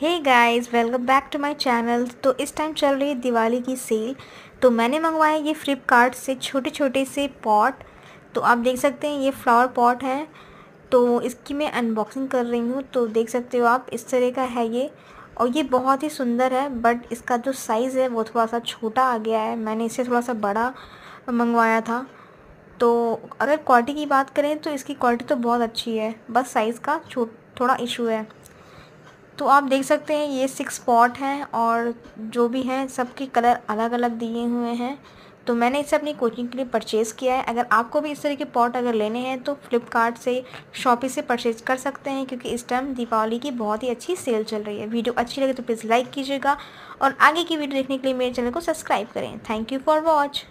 hey guys welcome back to my channel तो इस time चल रही है दिवाली की सेल तो मैंने मंगवाया ये फ्लिपकार्ट से छोटे छोटे से पॉट तो आप देख सकते हैं ये फ्लावर पॉट है तो इसकी मैं अनबॉक्सिंग कर रही हूँ तो देख सकते हो आप इस तरह का है ये और ये बहुत ही सुंदर है बट इसका जो साइज़ है वो थोड़ा सा छोटा आ गया है मैंने इसे थोड़ा सा बड़ा मंगवाया था तो अगर क्वालिटी की बात करें तो इसकी क्वालिटी तो बहुत अच्छी है बस साइज़ का थोड़ा इशू है तो आप देख सकते हैं ये सिक्स पॉट हैं और जो भी हैं सबके कलर अलग अलग दिए हुए हैं तो मैंने इसे अपनी कोचिंग के लिए परचेज़ किया है अगर आपको भी इस तरह के पॉट अगर लेने हैं तो फ्लिपकार्ट से शॉपी से परचेज़ कर सकते हैं क्योंकि इस टाइम दीपावली की बहुत ही अच्छी सेल चल रही है वीडियो अच्छी लगे तो प्लीज़ लाइक कीजिएगा और आगे की वीडियो देखने के लिए मेरे चैनल को सब्सक्राइब करें थैंक यू फॉर वॉच